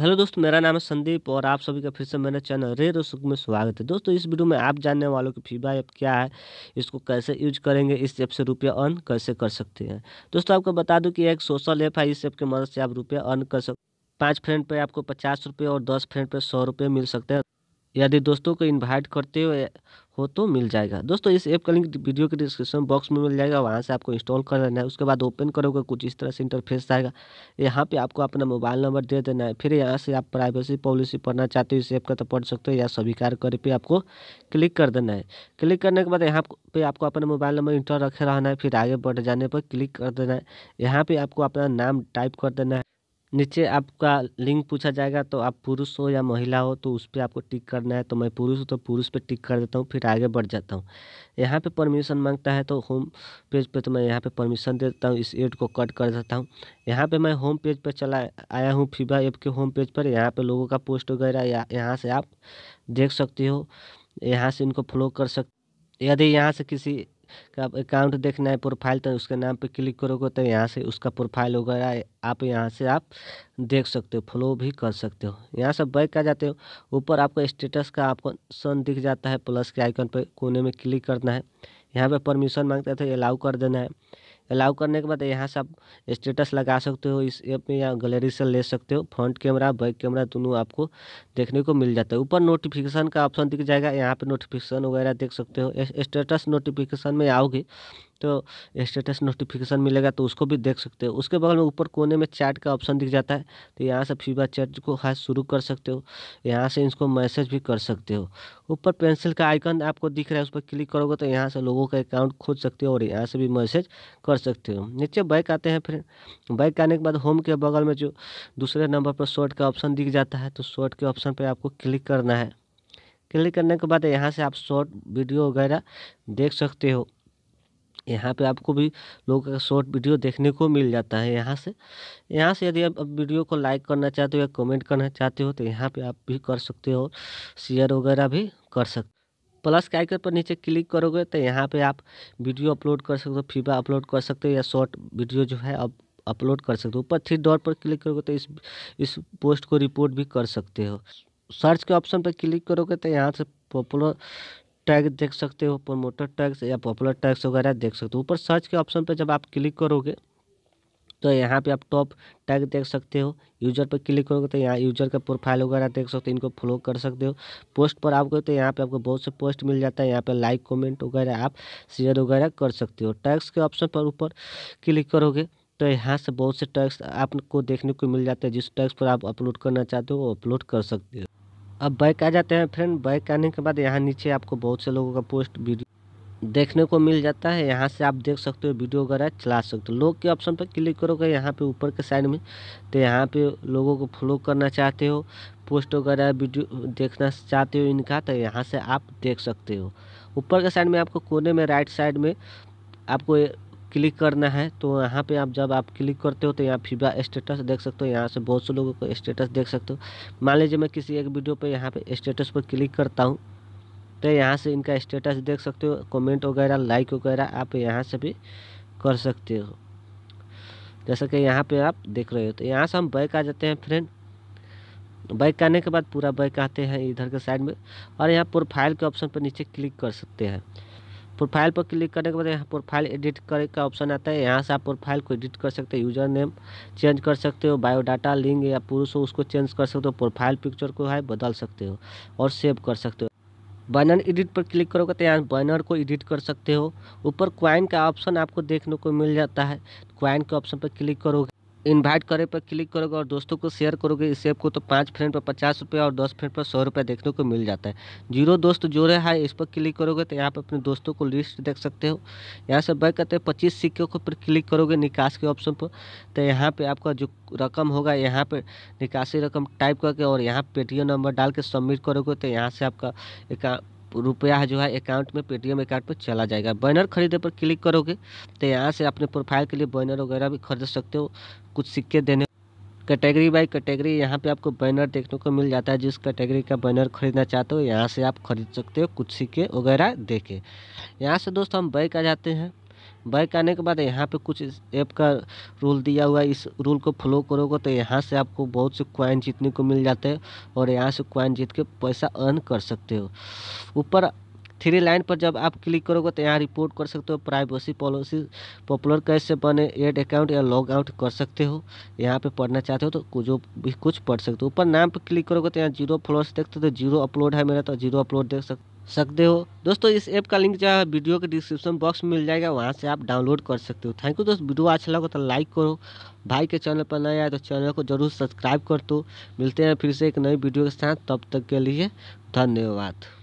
hello दोस्तों मेरा नाम है संदीप और आप सभी का फिर से मेरे चैनल रे रोसुक में स्वागत है दोस्तों इस वीडियो में आप जानने वालों की फीबा ऐप क्या है इसको कैसे यूज करेंगे इस ऐप से रुपया अर्न कैसे कर सकते हैं दोस्तों आपको बता दूं कि एक सोशल ऐप है इस ऐप की मदद से आप रुपया अर्न कर सकते पाँच फ्रेंड पर आपको पचास रुपये और दस फ्रेंड पर सौ रुपये मिल सकते हैं यदि दोस्तों को इन्वाइट करते हो हो तो मिल जाएगा दोस्तों इस ऐप का लिंक वीडियो के डिस्क्रिप्शन बॉक्स में मिल जाएगा वहाँ से आपको इंस्टॉल कर लेना है उसके बाद ओपन करोगे कुछ इस तरह से इंटरफेस आएगा यहाँ पे आपको अपना मोबाइल नंबर दे देना है फिर यहाँ से आप प्राइवेसी पॉलिसी पढ़ना चाहते हो इस ऐप का तो पढ़ सकते हो या स्वीकार कर पे आपको क्लिक कर देना है क्लिक करने के बाद यहाँ पे आपको अपना मोबाइल नंबर इंटर रखे रहना है फिर आगे बढ़ जाने पर क्लिक कर देना है यहाँ पर आपको अपना नाम टाइप कर देना है नीचे आपका लिंक पूछा जाएगा तो आप पुरुष हो या महिला हो तो उस पर आपको टिक करना है तो मैं पुरुष हूँ तो पुरुष पे टिक कर देता हूँ फिर आगे बढ़ जाता हूँ यहाँ पे परमिशन मांगता है तो होम पेज पे तो मैं यहाँ पे परमिशन दे देता हूँ इस एड को कट कर देता हूँ यहाँ पे मैं होम पेज पे चला आया हूँ फीबा ऐप के होम पेज पर यहाँ पर लोगों का पोस्ट वगैरह या यहाँ से आप देख सकते हो यहाँ से इनको फॉलो कर सक यदि यहाँ से किसी का अकाउंट देखना है प्रोफाइल तो उसके नाम पे क्लिक करोगे तो यहाँ से उसका प्रोफाइल वगैरह आप यहाँ से आप देख सकते हो फॉलो भी कर सकते हो यहाँ से बैक आ जाते हो ऊपर आपको स्टेटस का आपको सन दिख जाता है प्लस के आइकन पर कोने में क्लिक करना है यहाँ पर परमिशन मांगते थे अलाउ तो कर देना है अलाउ करने के बाद यहाँ से आप स्टेटस लगा सकते हो इस ऐप में या गैलरी से ले सकते हो फ्रंट कैमरा बैक कैमरा दोनों आपको देखने को मिल जाता है ऊपर नोटिफिकेशन का ऑप्शन दिख जाएगा यहाँ पर नोटिफिकेशन वगैरह देख सकते हो स्टेटस नोटिफिकेशन में आओगे तो स्टेटस नोटिफिकेशन मिलेगा तो उसको भी देख सकते हो उसके बगल में ऊपर कोने में चैट का ऑप्शन दिख जाता है तो यहाँ से फीबा चैट को हाथ शुरू कर सकते हो यहाँ से इसको मैसेज भी कर सकते हो ऊपर पेंसिल का आइकन आपको दिख रहा है उस पर क्लिक करोगे तो यहाँ से लोगों का अकाउंट खोज सकते हो और यहाँ से भी मैसेज कर सकते हो नीचे बैक आते हैं फिर बैक आने के बाद होम के बगल में जो दूसरे नंबर पर शॉर्ट का ऑप्शन दिख जाता है तो शॉर्ट के ऑप्शन पर आपको क्लिक करना है क्लिक करने के बाद यहाँ से आप शॉर्ट वीडियो वगैरह देख सकते हो यहाँ पे आपको भी लोगों का शॉर्ट वीडियो देखने को मिल जाता है यहाँ से यहाँ से यदि आप वीडियो को लाइक करना चाहते हो या कमेंट करना चाहते हो तो यहाँ पे आप भी कर सकते हो शेयर वगैरह भी कर सकते प्लस के आइकन पर नीचे क्लिक करोगे तो यहाँ पे आप वीडियो अपलोड कर सकते हो फीबा अपलोड कर सकते हो या शॉर्ट वीडियो जो है अब अपलोड कर सकते हो ऊपर थ्री डॉट पर क्लिक करोगे तो इस इस पोस्ट को रिपोर्ट भी कर सकते हो सर्च के ऑप्शन पर क्लिक करोगे तो यहाँ से पॉपुलर टैग देख सकते हो प्रमोटर टैग्स या पॉपुलर टैग्स वगैरह देख सकते हो ऊपर सर्च के ऑप्शन पर जब आप क्लिक करोगे तो यहाँ पे आप टॉप टैग देख सकते हो यूजर पर क्लिक करोगे तो यहाँ यूजर का प्रोफाइल वगैरह देख सकते हो इनको फॉलो कर सकते हो पोस्ट पर आप गए तो यहाँ पे आपको बहुत से पोस्ट मिल जाता है यहाँ पे लाइक कमेंट वगैरह आप शेयर वगैरह कर सकते हो टैग्स के ऑप्शन पर ऊपर क्लिक करोगे तो यहाँ से बहुत से टैक्स आपको देखने को मिल जाते हैं जिस टैक्स पर आप अपलोड करना चाहते हो वो अपलोड कर सकते हो अब बैक आ जाते हैं फ्रेंड बैक आने के बाद यहाँ नीचे आपको बहुत से लोगों का पोस्ट वीडियो देखने को मिल जाता है यहाँ से आप देख सकते हो वीडियो वगैरह चला सकते हो लोग के ऑप्शन पर क्लिक करोगे यहाँ पे ऊपर के साइड में तो यहाँ पे लोगों को फॉलो करना चाहते हो पोस्ट वगैरह वीडियो देखना चाहते हो इनका तो यहाँ से आप देख सकते हो ऊपर के साइड में आपको कोने में राइट साइड में आपको क्लिक करना है तो यहाँ पे आप जब आप क्लिक करते हो तो यहाँ फीबा स्टेटस देख सकते हो यहाँ से बहुत से लोगों को स्टेटस देख सकते हो मान लीजिए मैं किसी एक वीडियो पे यहाँ पे स्टेटस पर क्लिक करता हूँ तो यहाँ से इनका स्टेटस देख सकते हो कमेंट वगैरह लाइक वगैरह आप यहाँ से भी कर सकते हो जैसा कि यहाँ पर आप देख रहे हो तो यहाँ से हम बैक आ जाते हैं फ्रेंड बैक आने के बाद पूरा बैक आते हैं इधर के साइड में और यहाँ प्रोफाइल के ऑप्शन पर नीचे क्लिक कर सकते हैं प्रोफाइल पर क्लिक करने के बाद यहाँ प्रोफाइल एडिट करने का ऑप्शन आता है यहाँ से आप प्रोफाइल को एडिट कर सकते हैं यूजर नेम चेंज कर सकते हो बायोडाटा लिंक या पुरुष हो उसको चेंज कर सकते हो प्रोफाइल पिक्चर को है बदल सकते हो और सेव कर सकते हो बैनर एडिट पर क्लिक करोगे तो यहाँ बैनर को एडिट कर सकते हो ऊपर क्वाइन का ऑप्शन आपको देखने को मिल जाता है क्वाइन के ऑप्शन पर क्लिक करोगे इनवाइट करे पर क्लिक करोगे और दोस्तों को शेयर करोगे इस ऐप को तो पाँच फ्रेंड पर पचास रुपये और दस फ्रेंड पर सौ रुपये देखने को मिल जाता है जीरो दोस्त जो रहे है इस पर क्लिक करोगे तो यहाँ पर अपने दोस्तों को लिस्ट देख सकते हो यहाँ से बैक करते हैं पच्चीस सिक्कों को पर क्लिक करोगे निकास के ऑप्शन पर तो यहाँ पर आपका जो रकम होगा यहाँ पर निकासी रकम टाइप करके और यहाँ पेटीएम नंबर डाल के सबमिट करोगे तो यहाँ से आपका एक रुपया जो है अकाउंट में पेटीएम अकाउंट पर चला जाएगा बैनर खरीदे पर क्लिक करोगे तो यहाँ से अपने प्रोफाइल के लिए बैनर वगैरह भी खरीद सकते हो कुछ सिक्के देने कैटेगरी बाई कैटेगरी यहाँ पे आपको बैनर देखने को मिल जाता है जिस कैटेगरी का बैनर खरीदना चाहते हो यहाँ से आप खरीद सकते हो कुछ सिक्के वगैरह दे के यहाँ से दोस्त हम बैक आ जाते हैं बैक आने के बाद यहाँ पे कुछ ऐप का रूल दिया हुआ है इस रूल को फॉलो करोगे तो यहाँ से आपको बहुत से क्वाइन जीतने को मिल जाते हैं और यहाँ से क्वाइन जीत के पैसा अर्न कर सकते हो ऊपर थ्री लाइन पर जब आप क्लिक करोगे तो यहाँ रिपोर्ट कर सकते हो प्राइवेसी पॉलिसी पॉपुलर कैश से बने एड अकाउंट या लॉग आउट कर सकते हो यहाँ पे पढ़ना चाहते हो तो जो भी कुछ पढ़ सकते हो ऊपर नाम पर क्लिक करोगे तो यहाँ जीरो फ्लोर्स देखते हो हो जीरो अपलोड है मेरा तो जीरो अपलोड देख सकते सकते हो दोस्तों इस ऐप का लिंक जो है वीडियो के डिस्क्रिप्शन बॉक्स में मिल जाएगा वहाँ से आप डाउनलोड कर सकते हो थैंक यू दोस्त वीडियो अच्छा लगा तो लाइक करो भाई के चैनल पर नया आए तो चैनल को जरूर सब्सक्राइब कर दो मिलते हैं फिर से एक नई वीडियो के साथ तब तक के लिए धन्यवाद